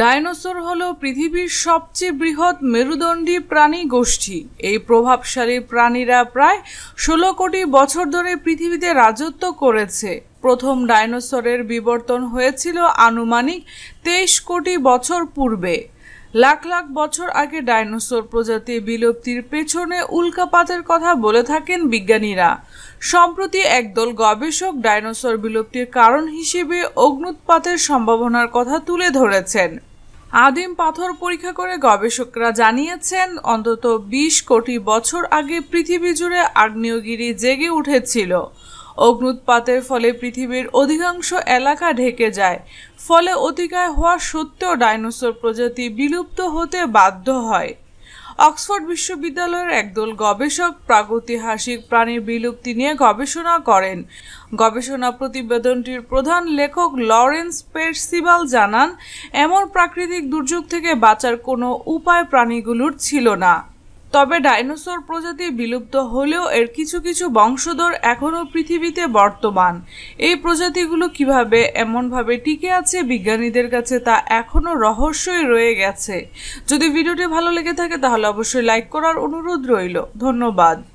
dinosaur হল পৃথিবীর সবচেয়ে বৃহৎ মেরুদণ্ডী প্রাণী গোষ্ঠী এই প্রভাবশালী প্রাণীরা প্রায় ষোলো কোটি বছর ধরে পৃথিবীতে রাজত্ব করেছে প্রথম ডাইনোসরের বিবর্তন হয়েছিল আনুমানিক তেইশ কোটি বছর পূর্বে লাখ লাখ বছর আগে ডাইনোসর প্রজাতি বিলুপ্তির পেছনে উল্কাপাতের কথা বলে থাকেন বিজ্ঞানীরা সম্প্রতি একদল গবেষক ডাইনোসর বিলুপ্তির কারণ হিসেবে অগ্নুৎপাতের সম্ভাবনার কথা তুলে ধরেছেন আদিম পাথর পরীক্ষা করে গবেষকরা জানিয়েছেন অন্তত ২০ কোটি বছর আগে পৃথিবী জুড়ে আগ্নেয়গিরি জেগে উঠেছিল অগ্নুৎপাতের ফলে পৃথিবীর অধিকাংশ এলাকা ঢেকে যায় ফলে অতিকায় হওয়া সত্ত্বেও ডাইনোসর প্রজাতি বিলুপ্ত হতে বাধ্য হয় অক্সফোর্ড বিশ্ববিদ্যালয়ের একদল গবেষক প্রাগৈতিহাসিক প্রাণীর বিলুপ্তি নিয়ে গবেষণা করেন গবেষণা প্রতিবেদনটির প্রধান লেখক লরেন্স পেরসিবাল জানান এমন প্রাকৃতিক দুর্যোগ থেকে বাঁচার কোনো উপায় প্রাণীগুলোর ছিল না তবে ডাইনোসর প্রজাতি বিলুপ্ত হলেও এর কিছু কিছু বংশধর এখনও পৃথিবীতে বর্তমান এই প্রজাতিগুলো কিভাবে এমনভাবে টিকে আছে বিজ্ঞানীদের কাছে তা এখনও রহস্যই রয়ে গেছে যদি ভিডিওটি ভালো লেগে থাকে তাহলে অবশ্যই লাইক করার অনুরোধ রইল ধন্যবাদ